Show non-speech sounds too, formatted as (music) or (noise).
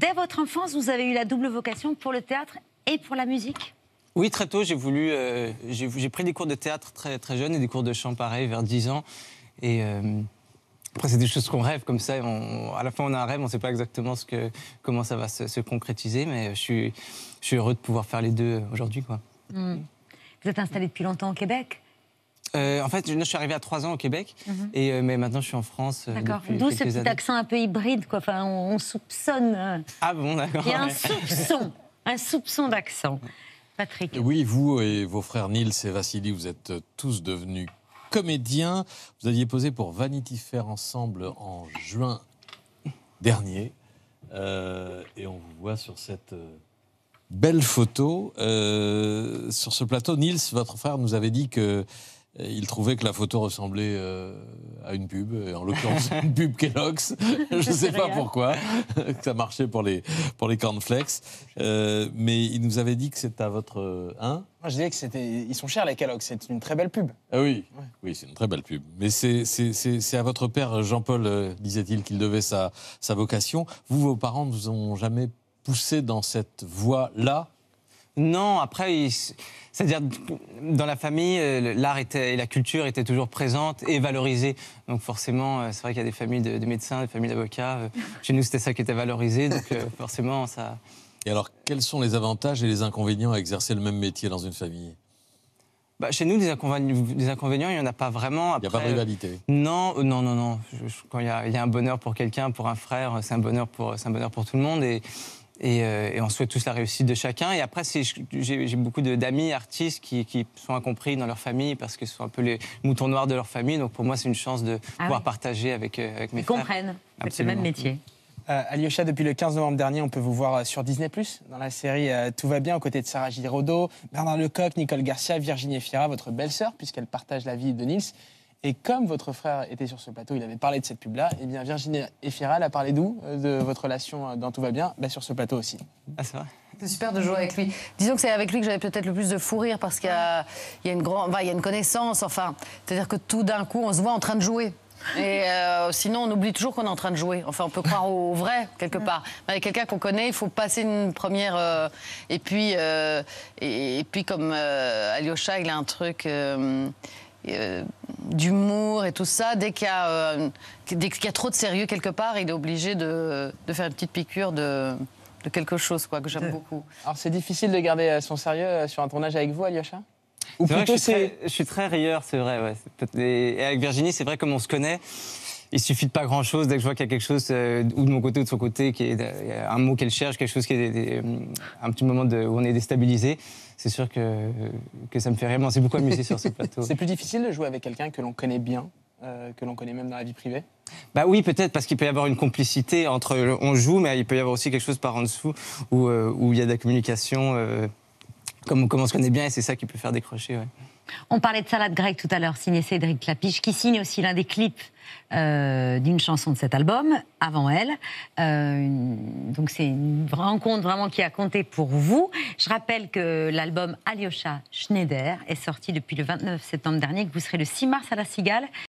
dès votre enfance, vous avez eu la double vocation pour le théâtre et pour la musique Oui, très tôt, j'ai voulu. Euh, j'ai pris des cours de théâtre très, très jeune et des cours de chant pareil, vers 10 ans. Et. Euh, après, c'est des choses qu'on rêve comme ça. On, à la fin, on a un rêve, on ne sait pas exactement ce que, comment ça va se, concrétiser, mais je suis, je suis heureux de pouvoir faire les deux aujourd'hui. Hmm. Vous êtes installé depuis longtemps au Québec euh, en fait, je, suis arrivé à 3 ans au Québec, mhm. et, euh, mais maintenant je suis en France. Euh, d'accord. D'où ce petit accent un peu hybride, quoi. Enfin, on, soupçonne. Ah bon, d'accord. Il y a un soupçon, un soupçon d'accent. Patrick. Oui, vous et vos frères Nils et Vassili, vous êtes tous devenus comédiens. Vous aviez posé pour Vanity Fair ensemble en juin dernier, et on vous voit sur cette. Belle photo sur ce plateau. Nils, votre frère, nous avait dit que il trouvait que la photo ressemblait euh, à une pub, en l'occurrence (laughs) une pub Kellogg's. Je ne sais pas pourquoi, ça marchait pour les, pour les cornflakes. Euh, mais il nous avait dit que c'était à votre. Euh, hein Moi, je disais que c'était. Ils sont chers, les Kellogg's. C'est une très belle pub. Ah oui, oui c'est une très belle pub. Mais c'est à votre père, Jean-Paul, disait-il, qu'il devait sa, sa vocation. Vous, vos parents ne vous ont jamais poussé dans cette voie-là non, après, c'est-à-dire dans la famille, euh, l'art et la culture étaient toujours présentes et valorisées. Donc forcément, euh, c'est vrai qu'il y a des familles de, médecins, des familles d'avocats. Euh, chez nous, c'était ça qui était valorisé, donc (laughs) forcément, ça. Et alors, quels sont les avantages et les inconvénients à exercer le même métier dans une famille bah, chez nous, des, inconvénients, il n'y en a pas vraiment. il n'y a pas de rivalité Non, non, non, non. quand il y, a, y, a, un bonheur pour quelqu'un, pour un frère, c'est un, bonheur pour, un bonheur pour tout le monde. Et, euh, et, on souhaite tous la réussite de chacun. Et après, j'ai beaucoup d'amis artistes qui, sont incompris dans leur famille parce que ce sont un peu les moutons noirs de leur famille. Donc pour moi, c'est une chance de ah pouvoir partager avec, euh, avec mes Ils comprennent. C'est le même métier. Euh, Alyosha, depuis le 15 novembre dernier, on peut vous voir sur Disney+, dans la série Tout va bien, aux côtés de Sarah Giraudot, Bernard Lecoq, Nicole Garcia, Virginie Fira, votre belle-sœur, puisqu'elle partage la vie de Nils. Et comme votre frère était sur ce plateau, il avait parlé de cette pub-là, et eh bien Virginie Efira a parlé d'où euh, De votre relation euh, dans Tout va bien bah, Sur ce plateau aussi. Ah, c'est vrai super de jouer avec lui. Disons que c'est avec lui que j'avais peut-être le plus de fou rire parce qu'il y, a, une grande, il y a une connaissance. Enfin, c'est-à-dire que tout d'un coup, on se voit en train de jouer. Et euh, sinon, on oublie toujours qu'on est en train de jouer. Enfin, on peut croire au, vrai quelque mm. part. Mais avec quelqu'un qu'on connaît, il faut passer une première. et puis, puis comme Alyosha, il a un truc d'humour et tout ça, dès qu'il y, euh, y, a trop de sérieux quelque part, il est obligé de, de faire une petite piqûre de, de quelque chose quoi, que j'aime beaucoup. Alors c'est difficile de garder euh, son sérieux euh, sur un tournage avec vous, Alyosha ou plutôt, je, suis très, je rieur, c'est vrai. Et avec Virginie, c'est vrai comme on se connaît, il suffit de pas grand chose dès que je vois qu'il y a quelque chose euh, ou de mon côté ou de son côté qui est euh, un mot qu'elle cherche quelque chose qui est euh, un petit moment où on est déstabilisé c'est sûr que, que ça me fait vraiment c'est beaucoup amusé sur ce (laughs) plateau c'est plus difficile de jouer avec quelqu'un que l'on connaît bien que l'on connaît même dans la vie privée bah oui, peut-être, parce qu'il peut y avoir une complicité entre on joue, mais il peut y avoir aussi quelque chose par en dessous où, il y a de la communication comme, on se connaît bien, et c'est ça qui peut faire décrocher. On parlait de salade grecque tout à l'heure, signé Cédric Clapiche, qui signe aussi l'un des clips euh, d'une chanson de cet album, avant elle. Euh, donc c'est une rencontre vraiment qui a compté pour vous. Je rappelle que l'album Alyosha Schneider est sorti depuis le 29 septembre dernier, que vous serez le 6 mars à La Cigale.